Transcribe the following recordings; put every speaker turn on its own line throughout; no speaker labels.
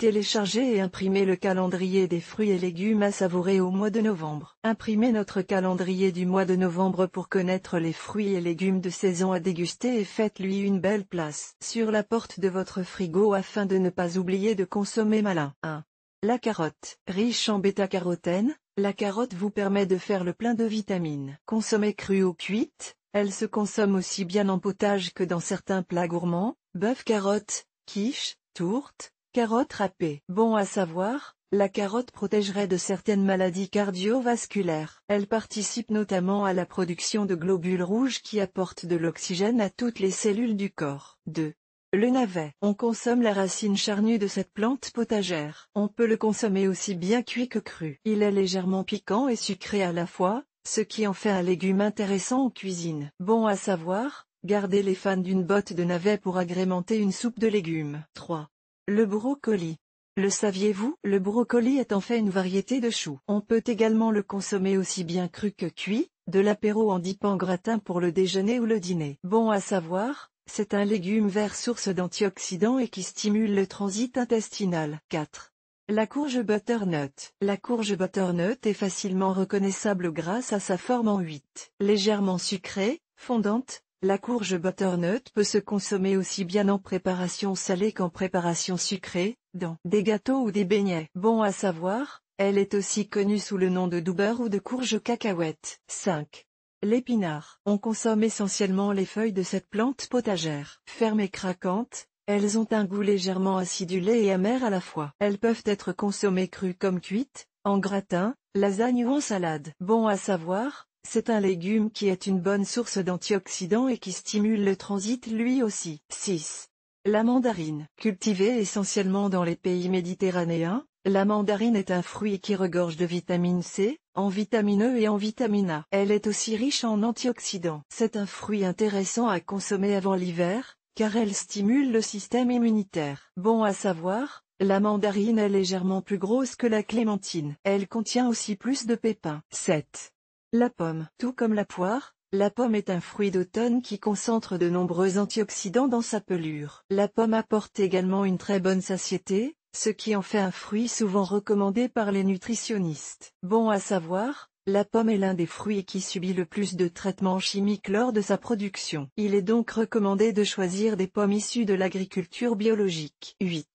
Téléchargez et imprimez le calendrier des fruits et légumes à savourer au mois de novembre. Imprimez notre calendrier du mois de novembre pour connaître les fruits et légumes de saison à déguster et faites-lui une belle place sur la porte de votre frigo afin de ne pas oublier de consommer malin. 1. La carotte, riche en bêta-carotène, la carotte vous permet de faire le plein de vitamines. Consommée crue ou cuite, elle se consomme aussi bien en potage que dans certains plats gourmands, bœuf carotte, quiche, tourte, Carotte râpée. Bon à savoir, la carotte protégerait de certaines maladies cardiovasculaires. Elle participe notamment à la production de globules rouges qui apportent de l'oxygène à toutes les cellules du corps. 2. Le navet. On consomme la racine charnue de cette plante potagère. On peut le consommer aussi bien cuit que cru. Il est légèrement piquant et sucré à la fois, ce qui en fait un légume intéressant en cuisine. Bon à savoir, gardez les fans d'une botte de navet pour agrémenter une soupe de légumes. 3. Le brocoli. Le saviez-vous Le brocoli est en fait une variété de chou. On peut également le consommer aussi bien cru que cuit, de l'apéro en dipant gratin pour le déjeuner ou le dîner. Bon à savoir, c'est un légume vert source d'antioxydants et qui stimule le transit intestinal. 4. La courge butternut. La courge butternut est facilement reconnaissable grâce à sa forme en 8. Légèrement sucrée, fondante, la courge butternut peut se consommer aussi bien en préparation salée qu'en préparation sucrée, dans des gâteaux ou des beignets. Bon à savoir, elle est aussi connue sous le nom de doubeur ou de courge cacahuète. 5. L'épinard. On consomme essentiellement les feuilles de cette plante potagère. Fermes et craquantes, elles ont un goût légèrement acidulé et amer à la fois. Elles peuvent être consommées crues comme cuites, en gratin, lasagne ou en salade. Bon à savoir, c'est un légume qui est une bonne source d'antioxydants et qui stimule le transit lui aussi. 6. La mandarine. Cultivée essentiellement dans les pays méditerranéens, la mandarine est un fruit qui regorge de vitamine C, en vitamine E et en vitamine A. Elle est aussi riche en antioxydants. C'est un fruit intéressant à consommer avant l'hiver, car elle stimule le système immunitaire. Bon à savoir, la mandarine est légèrement plus grosse que la clémentine. Elle contient aussi plus de pépins. 7. La pomme. Tout comme la poire, la pomme est un fruit d'automne qui concentre de nombreux antioxydants dans sa pelure. La pomme apporte également une très bonne satiété, ce qui en fait un fruit souvent recommandé par les nutritionnistes. Bon à savoir, la pomme est l'un des fruits qui subit le plus de traitements chimiques lors de sa production. Il est donc recommandé de choisir des pommes issues de l'agriculture biologique. 8.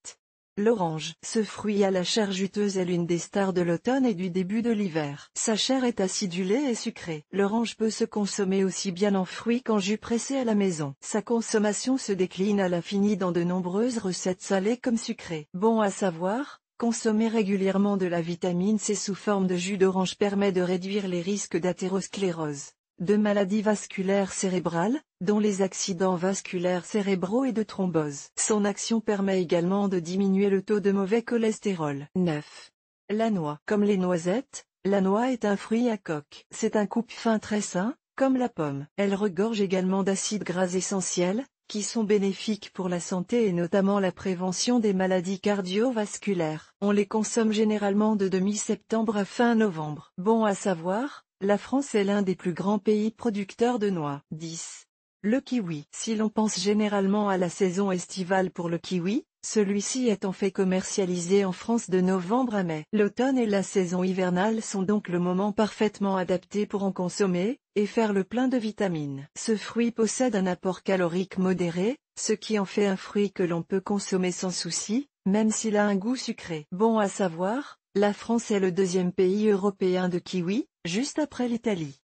L'orange, ce fruit à la chair juteuse est l'une des stars de l'automne et du début de l'hiver. Sa chair est acidulée et sucrée. L'orange peut se consommer aussi bien en fruits qu'en jus pressé à la maison. Sa consommation se décline à l'infini dans de nombreuses recettes salées comme sucrées. Bon à savoir, consommer régulièrement de la vitamine C sous forme de jus d'orange permet de réduire les risques d'athérosclérose de maladies vasculaires cérébrales, dont les accidents vasculaires cérébraux et de thrombose. Son action permet également de diminuer le taux de mauvais cholestérol. 9. La noix. Comme les noisettes, la noix est un fruit à coque. C'est un coupe-fin très sain, comme la pomme. Elle regorge également d'acides gras essentiels, qui sont bénéfiques pour la santé et notamment la prévention des maladies cardiovasculaires. On les consomme généralement de demi-septembre à fin novembre. Bon à savoir, la France est l'un des plus grands pays producteurs de noix. 10. Le kiwi. Si l'on pense généralement à la saison estivale pour le kiwi, celui-ci est en fait commercialisé en France de novembre à mai. L'automne et la saison hivernale sont donc le moment parfaitement adapté pour en consommer, et faire le plein de vitamines. Ce fruit possède un apport calorique modéré, ce qui en fait un fruit que l'on peut consommer sans souci, même s'il a un goût sucré. Bon à savoir, la France est le deuxième pays européen de kiwi, juste après l'Italie.